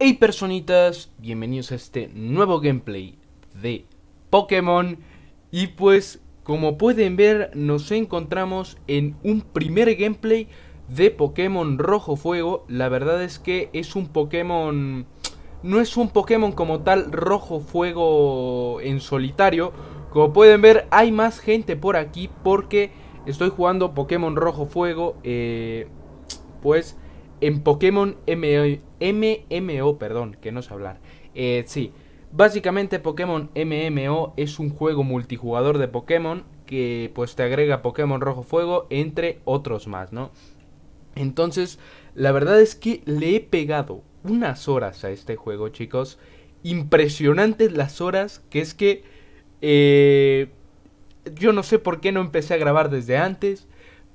Hey personitas, bienvenidos a este nuevo gameplay de Pokémon Y pues, como pueden ver, nos encontramos en un primer gameplay de Pokémon Rojo Fuego La verdad es que es un Pokémon... No es un Pokémon como tal Rojo Fuego en solitario Como pueden ver, hay más gente por aquí porque estoy jugando Pokémon Rojo Fuego eh, Pues en Pokémon MMO, perdón, que no sé hablar. Eh, sí, básicamente Pokémon MMO es un juego multijugador de Pokémon que pues te agrega Pokémon Rojo Fuego entre otros más, ¿no? Entonces, la verdad es que le he pegado unas horas a este juego, chicos. Impresionantes las horas, que es que eh, yo no sé por qué no empecé a grabar desde antes,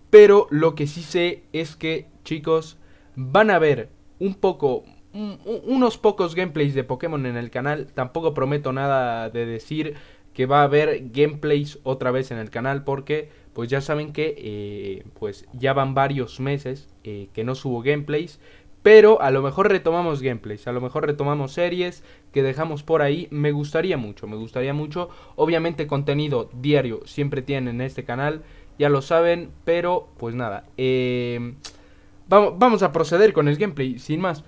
pero lo que sí sé es que, chicos, van a ver un poco, unos pocos gameplays de Pokémon en el canal. Tampoco prometo nada de decir que va a haber gameplays otra vez en el canal porque pues ya saben que eh, pues ya van varios meses eh, que no subo gameplays pero a lo mejor retomamos gameplays, a lo mejor retomamos series que dejamos por ahí. Me gustaría mucho, me gustaría mucho. Obviamente contenido diario siempre tienen en este canal, ya lo saben, pero pues nada. Eh, vamos, a proceder con el gameplay, sin más.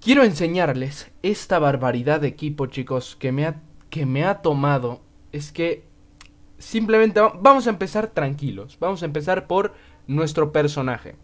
Quiero enseñarles esta barbaridad de equipo, chicos, que me ha, que me ha tomado. Es que simplemente vamos a empezar tranquilos. Vamos a empezar por nuestro personaje.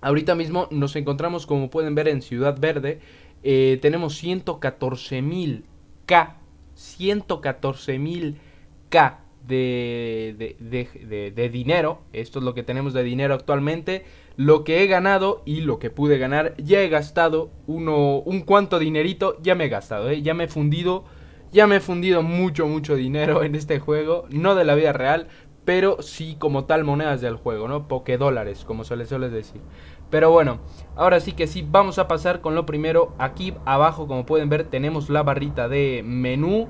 Ahorita mismo nos encontramos, como pueden ver, en Ciudad Verde. Eh, tenemos 114.000K. 114.000K de, de, de, de, dinero. Esto es lo que tenemos de dinero actualmente lo que he ganado y lo que pude ganar, ya he gastado uno, un cuanto dinerito, ya me he gastado, ¿eh? ya me he fundido, ya me he fundido mucho, mucho dinero en este juego, no de la vida real, pero sí como tal monedas del juego, ¿no? dólares como se les suele decir. Pero bueno, ahora sí que sí, vamos a pasar con lo primero. Aquí abajo, como pueden ver, tenemos la barrita de menú,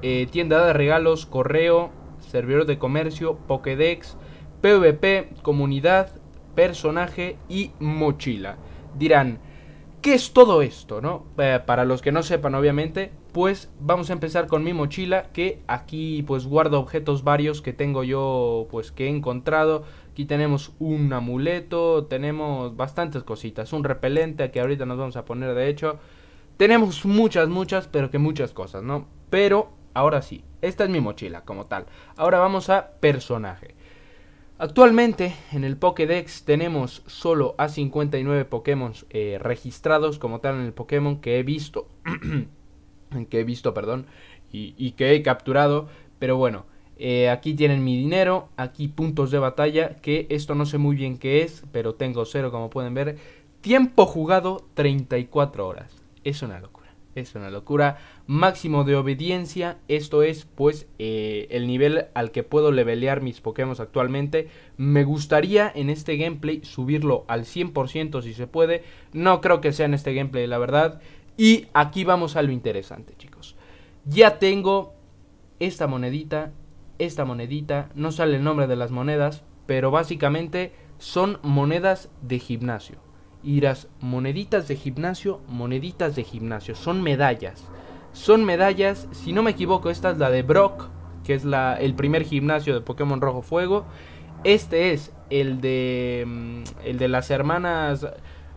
eh, tienda de regalos, correo, servidor de comercio, Pokédex, PvP, comunidad, personaje y mochila. Dirán, ¿qué es todo esto? ¿No? Eh, para los que no sepan, obviamente, pues vamos a empezar con mi mochila, que aquí pues guardo objetos varios que tengo yo, pues que he encontrado. Aquí tenemos un amuleto, tenemos bastantes cositas, un repelente que ahorita nos vamos a poner de hecho. Tenemos muchas, muchas, pero que muchas cosas, ¿no? Pero, ahora sí, esta es mi mochila como tal. Ahora vamos a personaje. Actualmente en el Pokédex tenemos solo a 59 Pokémon eh, registrados como tal en el Pokémon que he visto, que he visto, perdón, y, que he capturado, pero bueno, eh, aquí tienen mi dinero, aquí puntos de batalla, que esto no sé muy bien qué es, pero tengo cero como pueden ver, tiempo jugado 34 horas, es una es una locura. Máximo de obediencia, esto es pues eh, el nivel al que puedo levelear mis Pokémon actualmente. Me gustaría en este gameplay subirlo al 100% si se puede. No creo que sea en este gameplay la verdad. Y aquí vamos a lo interesante chicos. Ya tengo esta monedita, esta monedita, no sale el nombre de las monedas, pero básicamente son monedas de gimnasio y las moneditas de gimnasio, moneditas de gimnasio, son medallas. Son medallas, si no me equivoco, esta es la de Brock, que es la, el primer gimnasio de Pokémon Rojo Fuego. Este es el de mm, el de las hermanas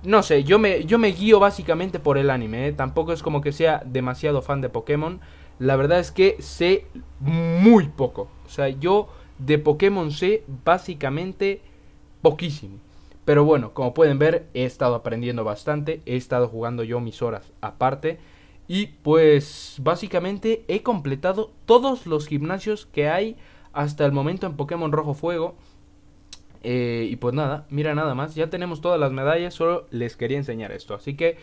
no sé, yo me, yo me guío básicamente por el anime, ¿eh? tampoco es como que sea demasiado fan de Pokémon. La verdad es que sé muy poco. O sea, yo de Pokémon sé básicamente poquísimo. Pero bueno, como pueden ver, he estado aprendiendo bastante, he estado jugando yo mis horas aparte. Y pues básicamente he completado todos los gimnasios que hay hasta el momento en Pokémon Rojo Fuego. Eh, y pues nada, mira nada más, ya tenemos todas las medallas, solo les quería enseñar esto. Así que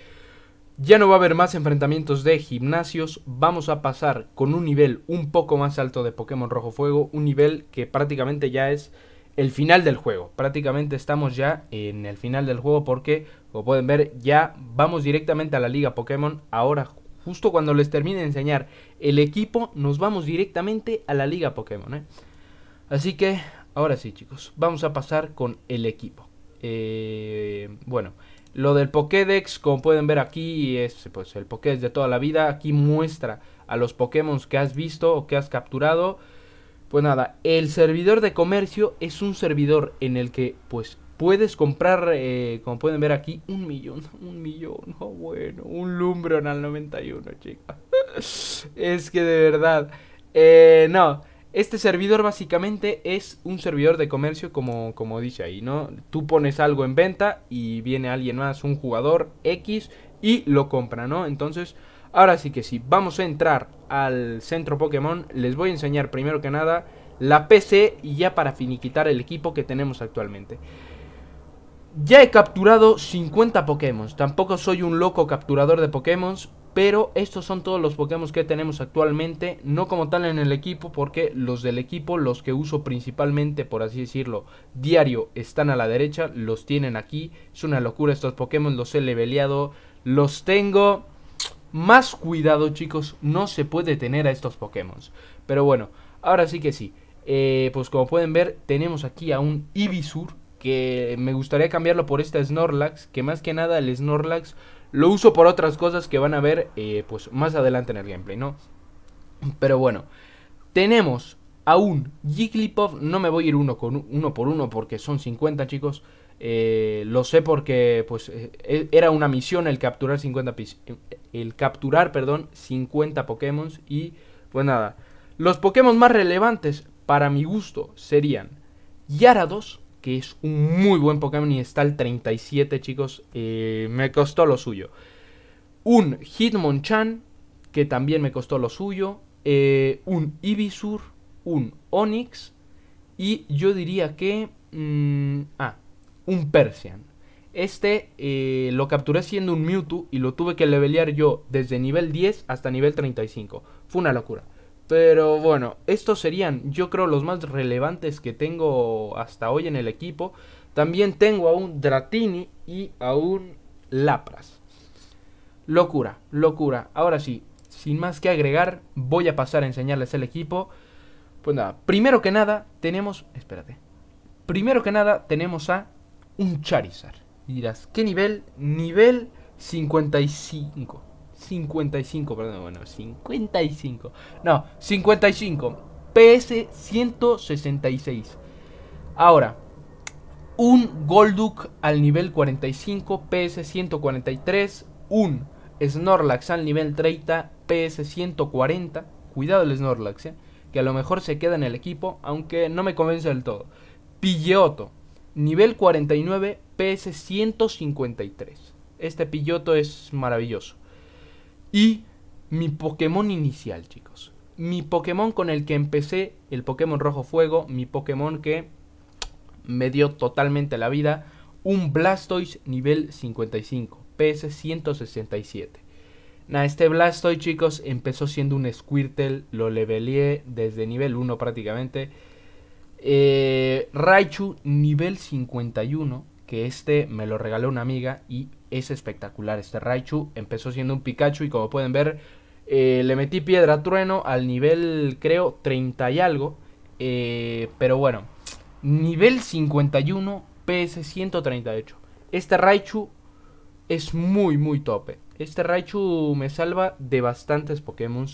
ya no va a haber más enfrentamientos de gimnasios, vamos a pasar con un nivel un poco más alto de Pokémon Rojo Fuego, un nivel que prácticamente ya es el final del juego. Prácticamente estamos ya en el final del juego porque, como pueden ver, ya vamos directamente a la liga Pokémon. Ahora, justo cuando les termine de enseñar el equipo, nos vamos directamente a la liga Pokémon. ¿eh? Así que, ahora sí chicos, vamos a pasar con el equipo. Eh, bueno, lo del Pokédex, como pueden ver aquí, es pues, el Pokédex de toda la vida. Aquí muestra a los Pokémon que has visto o que has capturado. Pues nada, el servidor de comercio es un servidor en el que pues puedes comprar, eh, como pueden ver aquí, un millón, un millón, oh, bueno, un Lumbron al 91, chica. es que de verdad, eh, no, este servidor básicamente es un servidor de comercio como, como dice ahí, ¿no? Tú pones algo en venta y viene alguien más, un jugador X, y lo compra, ¿no? Entonces Ahora sí que sí, vamos a entrar al centro Pokémon. Les voy a enseñar primero que nada la PC y ya para finiquitar el equipo que tenemos actualmente. Ya he capturado 50 Pokémon. Tampoco soy un loco capturador de Pokémon. Pero estos son todos los Pokémon que tenemos actualmente. No como tal en el equipo. Porque los del equipo, los que uso principalmente, por así decirlo, diario, están a la derecha. Los tienen aquí. Es una locura estos Pokémon. Los he leveleado. Los tengo más cuidado, chicos, no se puede tener a estos Pokémon. Pero bueno, ahora sí que sí. Eh, pues como pueden ver, tenemos aquí a un Ibisur. Que me gustaría cambiarlo por esta Snorlax. Que más que nada el Snorlax lo uso por otras cosas que van a ver eh, pues más adelante en el gameplay, ¿no? Pero bueno, tenemos a un Jigglypuff. No me voy a ir uno, con, uno por uno porque son 50, chicos. Eh, lo sé porque pues, eh, e, era una misión el capturar 50 eh, el capturar, perdón, 50 Pokémon y pues nada, los Pokémon más relevantes para mi gusto serían Yarados, que es un muy buen Pokémon y está al 37, chicos, me costó lo suyo. Un Hitmonchan, que también me costó lo suyo, un Ibisur, un Onix y yo diría que mm, ah, un Persian. Este eh, lo capturé siendo un Mewtwo y lo tuve que levelear yo desde nivel 10 hasta nivel 35. Fue una locura. Pero bueno, estos serían yo creo los más relevantes que tengo hasta hoy en el equipo. También tengo a un Dratini y a un Lapras. Locura, locura. Ahora sí, sin más que agregar, voy a pasar a enseñarles el equipo. Pues nada, primero que nada tenemos... Espérate. Primero que nada tenemos a un Charizard. dirás, ¿qué nivel? Nivel 55. 55, perdón, bueno, 55. No, 55. PS 166. Ahora, un Golduck al nivel 45, PS 143. Un Snorlax al nivel 30, PS 140. Cuidado el Snorlax, eh, que a lo mejor se queda en el equipo, aunque no me convence del todo. Pilleoto Nivel 49, PS 153. Este Pilloto es maravilloso. Y mi Pokémon inicial, chicos. Mi Pokémon con el que empecé, el Pokémon Rojo Fuego, mi Pokémon que me dio totalmente la vida, un Blastoise nivel 55, PS 167. na este Blastoise, chicos, empezó siendo un Squirtle, lo leveleé desde nivel 1 prácticamente eh, Raichu nivel 51, que este me lo regaló una amiga y es espectacular. Este Raichu empezó siendo un Pikachu y como pueden ver, eh, le metí piedra trueno al nivel creo 30 y algo. Eh, pero bueno, nivel 51, PS 138. Este Raichu es muy, muy tope. Este Raichu me salva de bastantes Pokémon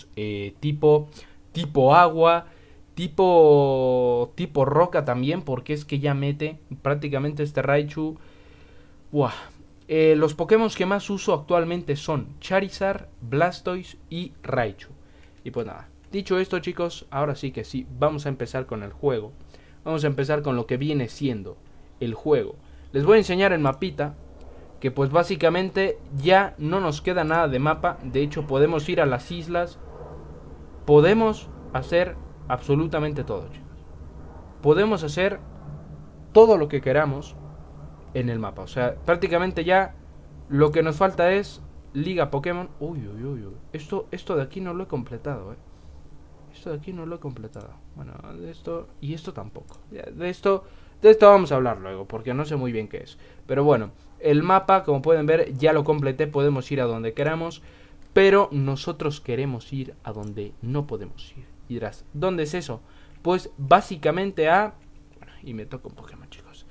tipo, tipo agua. Tipo, tipo roca también, porque es que ya mete prácticamente este Raichu. Buah. Eh, los Pokémon que más uso actualmente son Charizard, Blastoise y Raichu. Y pues nada, dicho esto chicos, ahora sí que sí, vamos a empezar con el juego. Vamos a empezar con lo que viene siendo el juego. Les voy a enseñar el mapita, que pues básicamente ya no nos queda nada de mapa. De hecho podemos ir a las islas, podemos hacer Absolutamente todo, chicos. Podemos hacer todo lo que queramos en el mapa. O sea, prácticamente ya lo que nos falta es Liga Pokémon. Uy, uy, uy, uy. Esto, esto de aquí no lo he completado, eh. Esto de aquí no lo he completado. Bueno, de esto y esto tampoco. De esto, de esto vamos a hablar luego, porque no sé muy bien qué es. Pero bueno, el mapa, como pueden ver, ya lo completé. Podemos ir a donde queramos, pero nosotros queremos ir a donde no podemos ir. Y dirás, ¿dónde es eso? Pues básicamente a... Y me toca un Pokémon, chicos.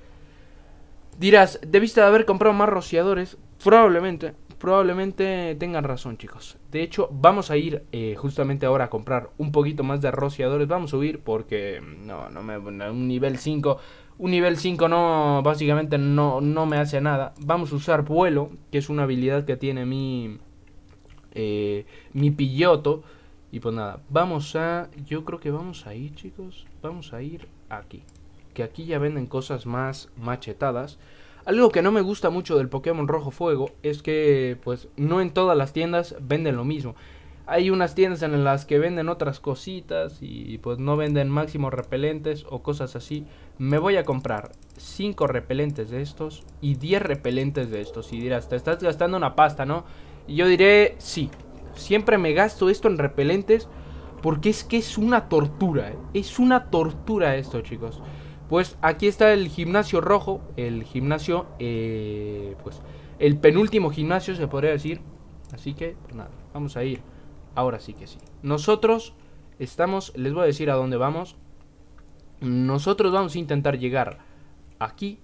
Dirás, debiste de haber comprado más rociadores. Probablemente, probablemente tengan razón, chicos. De hecho, vamos a ir eh, justamente ahora a comprar un poquito más de rociadores. Vamos a subir porque... Mm, no, no me... Un nivel 5... Un nivel 5 no, básicamente no, no me hace nada. Vamos a usar vuelo, que es una habilidad que tiene mi... Eh, mi pilloto y pues nada, vamos a... Yo creo que vamos a ir, chicos. Vamos a ir aquí. Que aquí ya venden cosas más machetadas. Algo que no me gusta mucho del Pokémon Rojo Fuego es que, pues, no en todas las tiendas venden lo mismo. Hay unas tiendas en las que venden otras cositas y, pues, no venden máximos repelentes o cosas así. Me voy a comprar 5 repelentes de estos y 10 repelentes de estos. Y dirás, te estás gastando una pasta, ¿no? Y yo diré, sí, Siempre me gasto esto en repelentes porque es que es una tortura. Es una tortura esto, chicos. Pues aquí está el gimnasio rojo, el gimnasio, eh, pues el penúltimo gimnasio se podría decir. Así que, pues nada, vamos a ir. Ahora sí que sí. Nosotros estamos, les voy a decir a dónde vamos. Nosotros vamos a intentar llegar aquí,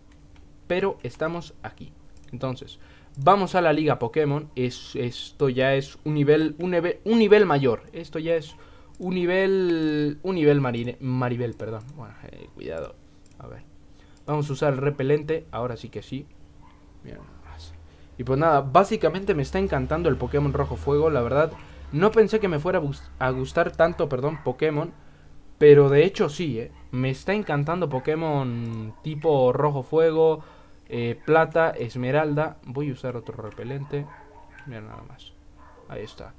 pero estamos aquí. Entonces, Vamos a la liga Pokémon. esto ya es un nivel, un, nivel mayor. Esto ya es un nivel. Un nivel Maribel, perdón. Bueno, eh, cuidado. A ver. Vamos a usar el repelente. Ahora sí que sí. Y pues nada, básicamente me está encantando el Pokémon Rojo Fuego, la verdad. No pensé que me fuera a gustar tanto, perdón, Pokémon. Pero de hecho sí, eh. Me está encantando Pokémon tipo Rojo Fuego, eh, plata, esmeralda. Voy a usar otro repelente. Mira nada más. Ahí está.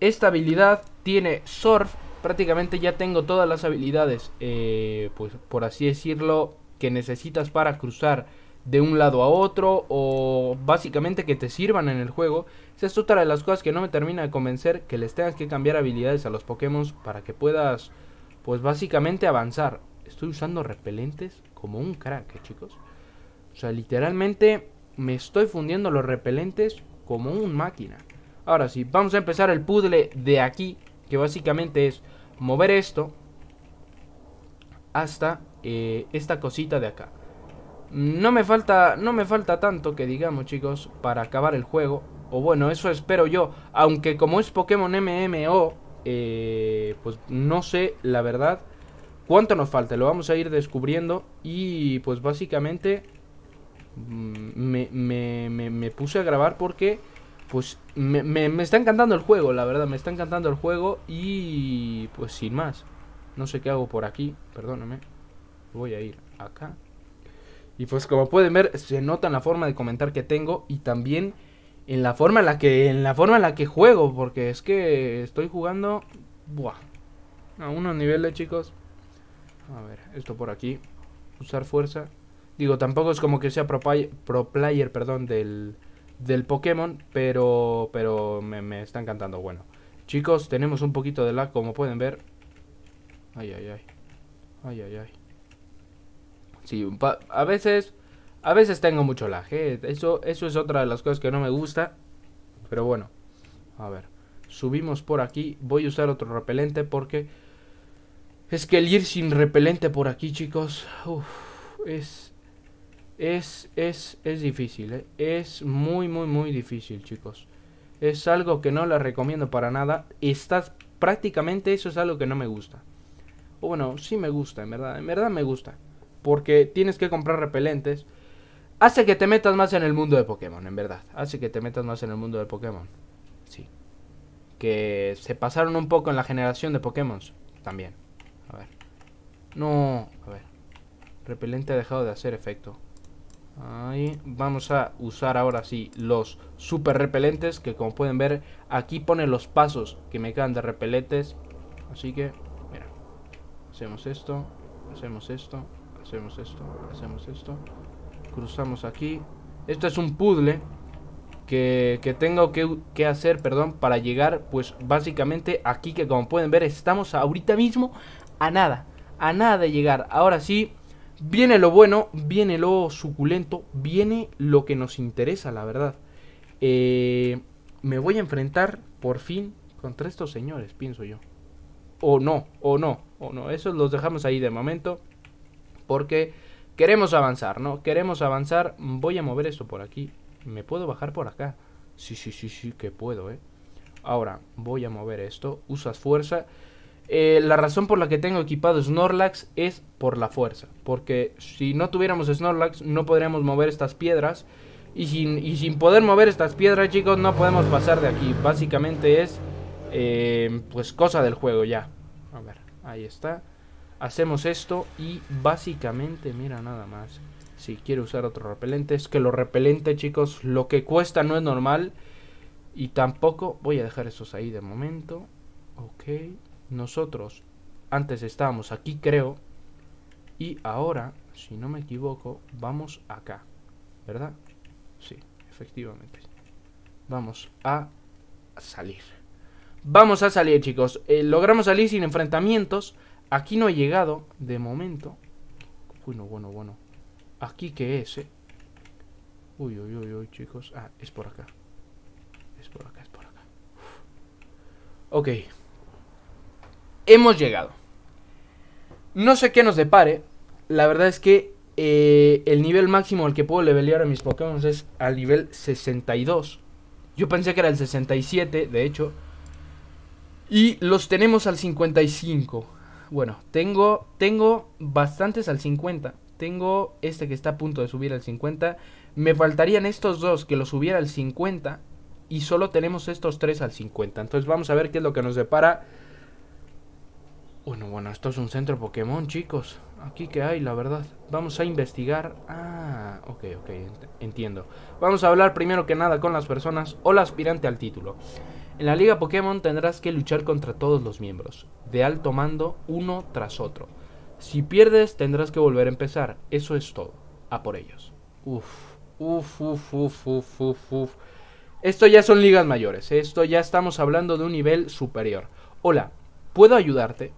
Esta habilidad tiene surf. Prácticamente ya tengo todas las habilidades, eh, pues por así decirlo, que necesitas para cruzar de un lado a otro o básicamente que te sirvan en el juego. Esa es otra de las cosas que no me termina de convencer, que les tengas que cambiar habilidades a los Pokémon para que puedas, pues básicamente avanzar. Estoy usando repelentes como un crack, ¿eh, chicos. O sea, literalmente me estoy fundiendo los repelentes como un máquina. Ahora sí, vamos a empezar el puzzle de aquí, que básicamente es mover esto hasta eh, esta cosita de acá. No me falta, no me falta tanto que digamos, chicos, para acabar el juego. O bueno, eso espero yo. Aunque como es Pokémon MMO, eh, pues no sé, la verdad, cuánto nos falta. Lo vamos a ir descubriendo y pues básicamente Mm, me, me, puse a grabar porque pues me, está encantando el juego, la verdad, me está encantando el juego y pues sin más. No sé qué hago por aquí, perdóname. Voy a ir acá. Y pues como pueden ver, se nota en la forma de comentar que tengo y también en la forma en la que en la forma en la que juego, porque es que estoy jugando a unos niveles, chicos. A ver, esto por aquí, usar fuerza. Digo, tampoco es como que sea pro, player, perdón, del, del Pokémon, pero, pero me, está encantando. Bueno, chicos, tenemos un poquito de lag, como pueden ver. Ay, ay, ay. Ay, ay, ay. Sí, a veces, a veces tengo mucho lag. Eh. Eso, eso es otra de las cosas que no me gusta. Pero bueno, a ver. Subimos por aquí. Voy a usar otro repelente porque... Es que el ir sin repelente por aquí, chicos, uf, es, es, es, es difícil, ¿eh? es muy, muy, muy difícil, chicos. Es algo que no la recomiendo para nada. y estás prácticamente eso es algo que no me gusta. O bueno, sí me gusta, en verdad. En verdad me gusta. Porque tienes que comprar repelentes. Hace que te metas más en el mundo de Pokémon, en verdad. Hace que te metas más en el mundo de Pokémon. Sí. Que se pasaron un poco en la generación de Pokémon. También. A ver. No. A ver. Repelente ha dejado de hacer efecto. Ahí. Vamos a usar ahora sí los super repelentes que como pueden ver aquí pone los pasos que me quedan de repelentes. Así que, mira, hacemos esto, hacemos esto, hacemos esto, hacemos esto. Cruzamos aquí. Esto es un puzzle que, que tengo que, que, hacer, perdón, para llegar pues básicamente aquí que como pueden ver estamos ahorita mismo a nada, a nada de llegar. Ahora sí Viene lo bueno, viene lo suculento, viene lo que nos interesa, la verdad. Eh, me voy a enfrentar por fin contra estos señores, pienso yo. O no, o no, o no. Eso los dejamos ahí de momento. Porque queremos avanzar, ¿no? Queremos avanzar. Voy a mover esto por aquí. ¿Me puedo bajar por acá? Sí, sí, sí, sí, que puedo, ¿eh? Ahora, voy a mover esto. Usas fuerza. Eh, la razón por la que tengo equipado Snorlax es por la fuerza. Porque si no tuviéramos Snorlax no podríamos mover estas piedras. Y sin, sin poder mover estas piedras, chicos, no podemos pasar de aquí. Básicamente es eh, pues cosa del juego ya. A ver, ahí está. Hacemos esto y básicamente, mira nada más. Si quiero usar otro repelente, es que lo repelente, chicos, lo que cuesta no es normal. Y tampoco voy a dejar estos ahí de momento. Ok nosotros antes estábamos aquí, creo. Y ahora, si no me equivoco, vamos acá. ¿Verdad? Sí, efectivamente. Vamos a salir. Vamos a salir, chicos. Eh, logramos salir sin enfrentamientos. Aquí no he llegado, de momento. Uy, no, bueno, bueno. Aquí que es, eh. Uy, uy, uy, uy, chicos. Ah, es por acá. Es por acá, es por acá. Ok hemos llegado. No sé qué nos depare. La verdad es que eh, el nivel máximo al que puedo levelear a mis Pokémon es al nivel 62. Yo pensé que era el 67, de hecho. Y los tenemos al 55. Bueno, tengo, tengo bastantes al 50. Tengo este que está a punto de subir al 50. Me faltarían estos dos que los subiera al 50. Y solo tenemos estos tres al 50. Entonces vamos a ver qué es lo que nos depara bueno, bueno, esto es un centro Pokémon, chicos. Aquí que hay, la verdad. Vamos a investigar. Ah, ok, ok, entiendo. Vamos a hablar primero que nada con las personas o la aspirante al título. En la Liga Pokémon tendrás que luchar contra todos los miembros, de alto mando uno tras otro. Si pierdes, tendrás que volver a empezar. Eso es todo. A por ellos. Uf, uf, uf, uf, uf, uf, uf. Esto ya son ligas mayores. Esto ya estamos hablando de un nivel superior. Hola, ¿puedo ayudarte?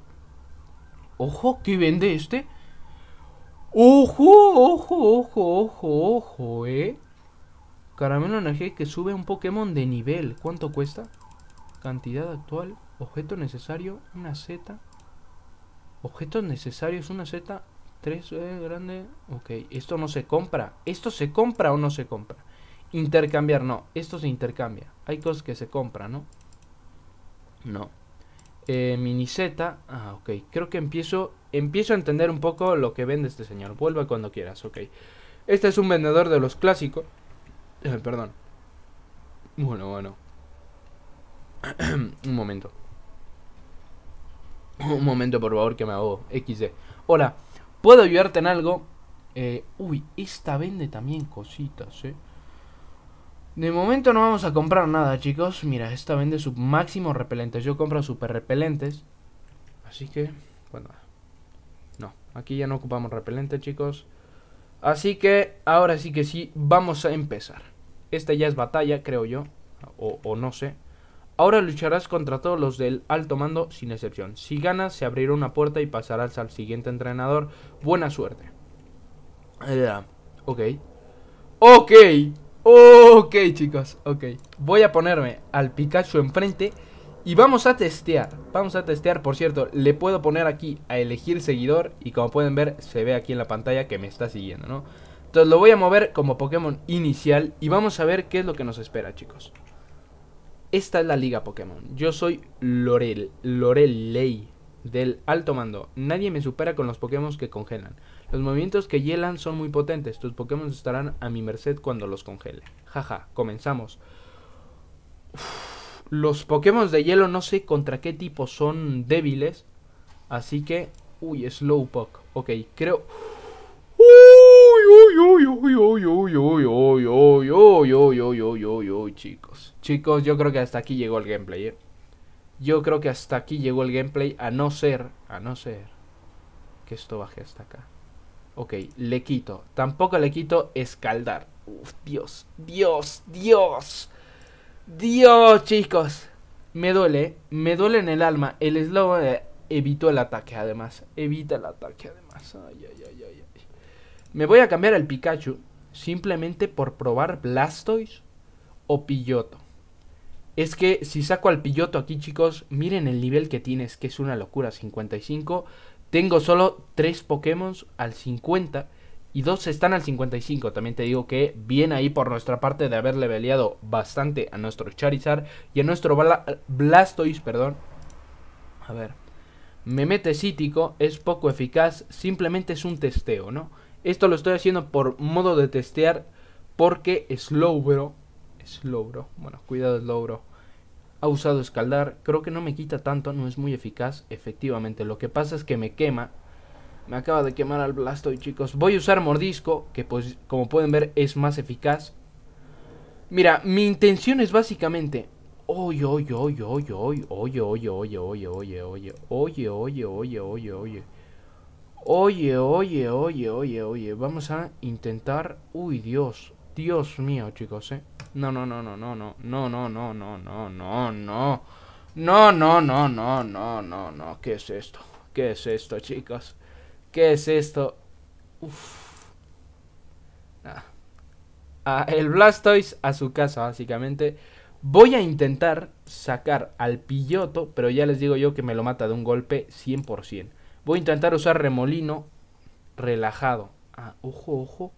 Ojo, ¿qué vende este? Ojo, ojo, ojo, ojo, ojo, eh. Caramelo energía que sube un Pokémon de nivel. ¿Cuánto cuesta? Cantidad actual. Objeto necesario, una Z. Objeto necesario es una Z. Tres, eh, grande. Ok, esto no se compra. ¿Esto se compra o no se compra? Intercambiar, no. Esto se intercambia. Hay cosas que se compran, ¿no? No. Eh, miniseta. Ah, ok. Creo que empiezo, empiezo a entender un poco lo que vende este señor. Vuelva cuando quieras, ok. Este es un vendedor de los clásicos. Eh, perdón. Bueno, bueno. un momento. Un momento, por favor, que me hago XD. Hola, ¿puedo ayudarte en algo? Eh, uy, esta vende también cositas, eh. De momento no vamos a comprar nada, chicos. Mira, esta vende su máximo repelente. Yo compro super repelentes. Así que, bueno. No, aquí ya no ocupamos repelente, chicos. Así que, ahora sí que sí, vamos a empezar. Esta ya es batalla, creo yo. O, no sé. Ahora lucharás contra todos los del alto mando sin excepción. Si ganas, se abrirá una puerta y pasarás al siguiente entrenador. Buena suerte. ok. Ok. Ok, chicos, ok. Voy a ponerme al Pikachu enfrente y vamos a testear. Vamos a testear, por cierto, le puedo poner aquí a elegir seguidor y como pueden ver, se ve aquí en la pantalla que me está siguiendo, ¿no? Entonces lo voy a mover como Pokémon inicial y vamos a ver qué es lo que nos espera, chicos. Esta es la liga Pokémon. Yo soy Lorel, Ley del alto mando. Nadie me supera con los Pokémon que congelan. Los movimientos que hielan son muy potentes, tus Pokémon estarán a mi merced cuando los congele. Jaja, comenzamos. los Pokémon de hielo no sé contra qué tipo son débiles, así que... Uy, Slowpoke. Ok, creo... Uy, uy, uy, uy, uy, uy, uy, uy, uy, uy, uy, uy, uy, uy, chicos. Chicos, yo creo que hasta aquí llegó el gameplay, ¿eh? Yo creo que hasta aquí llegó el gameplay, a no ser, a no ser que esto baje hasta acá. Ok, le quito. Tampoco le quito escaldar. Uf, Dios, Dios, Dios. Dios, chicos. Me duele, me duele en el alma. El eslogan evito evitó el ataque, además. Evita el ataque, además. Ay, ay, ay, ay, Me voy a cambiar al Pikachu simplemente por probar Blastoise o Pilloto. Es que si saco al Pilloto aquí, chicos, miren el nivel que tienes, que es una locura. 55 tengo solo 3 Pokémon al 50 y 2 están al 55. También te digo que bien ahí por nuestra parte de haberle leveleado bastante a nuestro Charizard y a nuestro Blastoise, perdón. A ver. Me mete cítico, es poco eficaz, simplemente es un testeo, ¿no? Esto lo estoy haciendo por modo de testear porque Slowbro, Slowbro, bueno, cuidado Slowbro ha usado escaldar, creo que no me quita tanto, no es muy eficaz, efectivamente. Lo que pasa es que me quema, me acaba de quemar al blasto, chicos. Voy a usar mordisco, que pues como pueden ver es más eficaz. Mira, mi intención es básicamente... Oye, oye, oye, oye, oye, oye, oye, oye, oye, oye, oye, oye, oye, oye, oye, oye. Oye, oye, oye, oye, oye. Vamos a intentar... Uy, Dios. Dios mío, chicos, eh. No, no, no, no, no, no, no, no, no, no, no, no, no. No, no, no, no, no, no, no. ¿Qué es esto? ¿Qué es esto, chicos? ¿Qué es esto? Uf. el Blastoise a su casa, básicamente. Voy a intentar sacar al Pilloto, pero ya les digo yo que me lo mata de un golpe 100%. Voy a intentar usar Remolino relajado. Ah, ojo, ojo.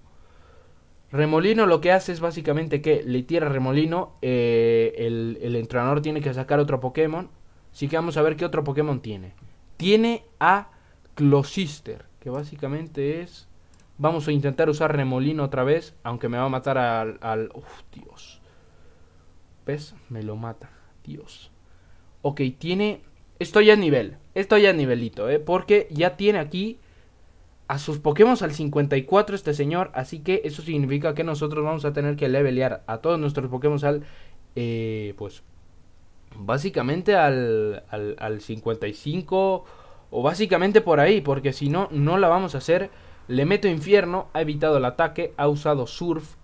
Remolino lo que hace es básicamente que le tira Remolino, eh, el, entrenador tiene que sacar otro Pokémon, así que vamos a ver qué otro Pokémon tiene. Tiene a Closister, que básicamente es... Vamos a intentar usar Remolino otra vez, aunque me va a matar al... Uf, Dios. ¿Ves? Me lo mata. Dios. Ok, tiene... estoy a nivel. estoy a nivelito, ¿eh? Porque ya tiene aquí a sus Pokémon al 54 este señor. Así que eso significa que nosotros vamos a tener que levelear a todos nuestros Pokémon al... Eh, pues... Básicamente al, al, al 55 o básicamente por ahí, porque si no, no la vamos a hacer. Le meto infierno, ha evitado el ataque, ha usado surf.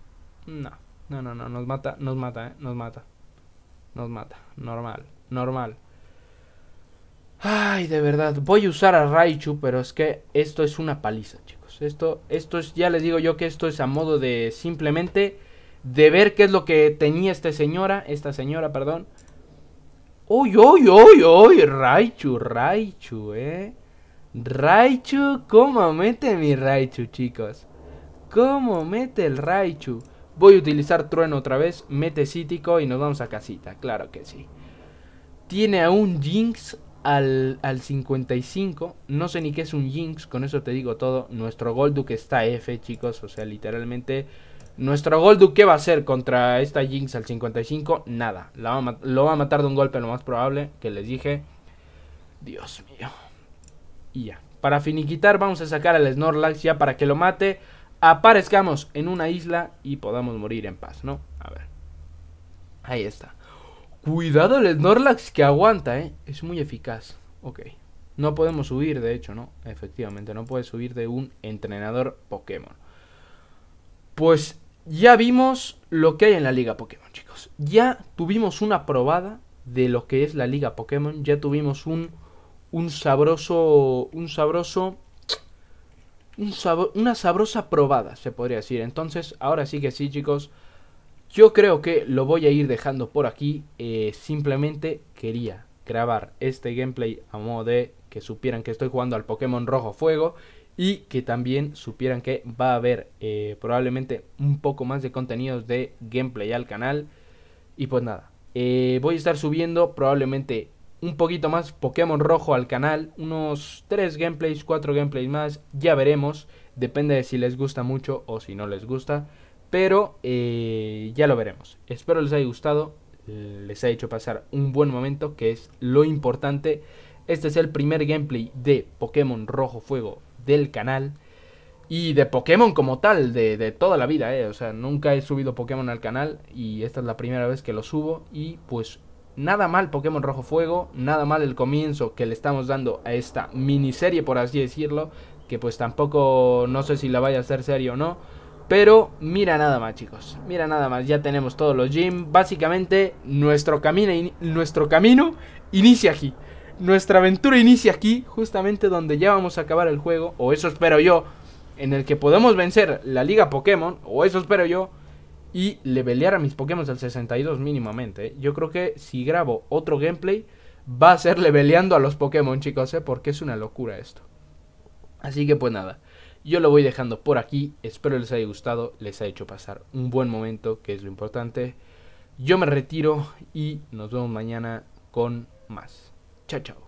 No, no, no, no, nos mata, nos mata, eh, nos mata. Nos mata, normal, normal. Ay, de verdad, voy a usar a Raichu, pero es que esto es una paliza, chicos. Esto, esto es, ya les digo yo que esto es a modo de simplemente de ver qué es lo que tenía esta señora, esta señora, perdón. Uy, uy, uy, uy, Raichu, Raichu, eh. Raichu, ¿cómo mete mi Raichu, chicos? ¿Cómo mete el Raichu? Voy a utilizar trueno otra vez, mete cítico y nos vamos a casita, claro que sí. Tiene a un Jinx al, al 55. No sé ni qué es un Jinx, con eso te digo todo. Nuestro Golduk está F, chicos. O sea, literalmente... Nuestro Golduk, ¿qué va a hacer contra esta Jinx al 55? Nada. La lo va a matar de un golpe, lo más probable, que les dije. Dios mío. Y ya. Para finiquitar, vamos a sacar al Snorlax ya para que lo mate. Aparezcamos en una isla y podamos morir en paz, ¿no? A ver. Ahí está. Cuidado el Snorlax que aguanta, ¿eh? Es muy eficaz. Ok. No podemos subir, de hecho, ¿no? Efectivamente, no puede subir de un entrenador Pokémon. Pues ya vimos lo que hay en la Liga Pokémon, chicos. Ya tuvimos una probada de lo que es la Liga Pokémon. Ya tuvimos un, un sabroso... Un sabroso... una sabrosa probada, se podría decir. Entonces, ahora sí que sí, chicos yo creo que lo voy a ir dejando por aquí. Eh, simplemente quería grabar este gameplay a modo de que supieran que estoy jugando al Pokémon Rojo Fuego y que también supieran que va a haber eh, probablemente un poco más de contenidos de gameplay al canal. Y pues nada, eh, voy a estar subiendo probablemente un poquito más Pokémon Rojo al canal, unos 3 gameplays, 4 gameplays más, ya veremos, depende de si les gusta mucho o si no les gusta. Pero eh, ya lo veremos. Espero les haya gustado. Les ha hecho pasar un buen momento, que es lo importante. Este es el primer gameplay de Pokémon Rojo Fuego del canal. Y de Pokémon como tal, de, toda la vida, eh. O sea, nunca he subido Pokémon al canal y esta es la primera vez que lo subo. Y pues nada mal Pokémon Rojo Fuego, nada mal el comienzo que le estamos dando a esta miniserie, por así decirlo. Que pues tampoco no sé si la vaya a hacer serio o no. Pero mira nada más, chicos. Mira nada más. Ya tenemos todos los gym. Básicamente, nuestro camino, nuestro camino inicia aquí. Nuestra aventura inicia aquí, justamente donde ya vamos a acabar el juego. O eso espero yo. En el que podemos vencer la liga Pokémon. O eso espero yo. Y levelear a mis Pokémon al 62 mínimamente. ¿eh? Yo creo que si grabo otro gameplay, va a ser leveleando a los Pokémon, chicos. ¿eh? Porque es una locura esto. Así que pues nada. Yo lo voy dejando por aquí, espero les haya gustado, les ha hecho pasar un buen momento, que es lo importante. Yo me retiro y nos vemos mañana con más. Chao, chao.